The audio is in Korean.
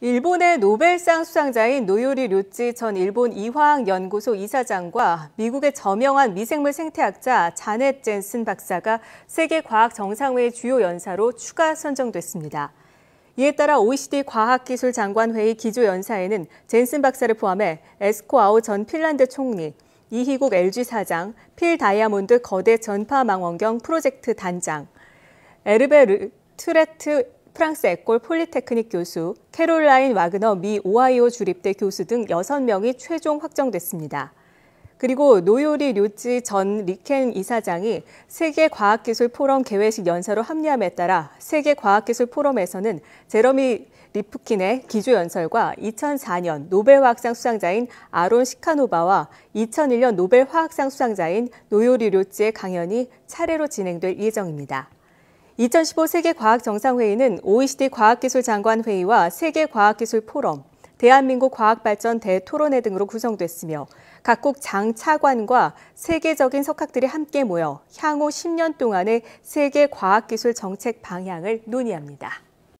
일본의 노벨상 수상자인 노요리 료찌 전 일본 이화학 연구소 이사장과 미국의 저명한 미생물 생태학자 자넷 젠슨 박사가 세계 과학 정상회의 주요 연사로 추가 선정됐습니다. 이에 따라 OECD 과학기술 장관회의 기조 연사에는 젠슨 박사를 포함해 에스코아오 전 핀란드 총리, 이희국 LG 사장, 필 다이아몬드 거대 전파 망원경 프로젝트 단장, 에르베 르, 트레트 프랑스 에꼴 폴리테크닉 교수, 캐롤라인 와그너 미 오하이오 주립대 교수 등 6명이 최종 확정됐습니다. 그리고 노요리 료찌전 리켄 이사장이 세계과학기술 포럼 개회식 연설로 합리함에 따라 세계과학기술 포럼에서는 제러미 리프킨의 기조연설과 2004년 노벨화학상 수상자인 아론 시카노바와 2001년 노벨화학상 수상자인 노요리 료찌의 강연이 차례로 진행될 예정입니다. 2015 세계과학정상회의는 OECD 과학기술장관회의와 세계과학기술포럼, 대한민국 과학발전 대토론회 등으로 구성됐으며 각국 장차관과 세계적인 석학들이 함께 모여 향후 10년 동안의 세계 과학기술 정책 방향을 논의합니다.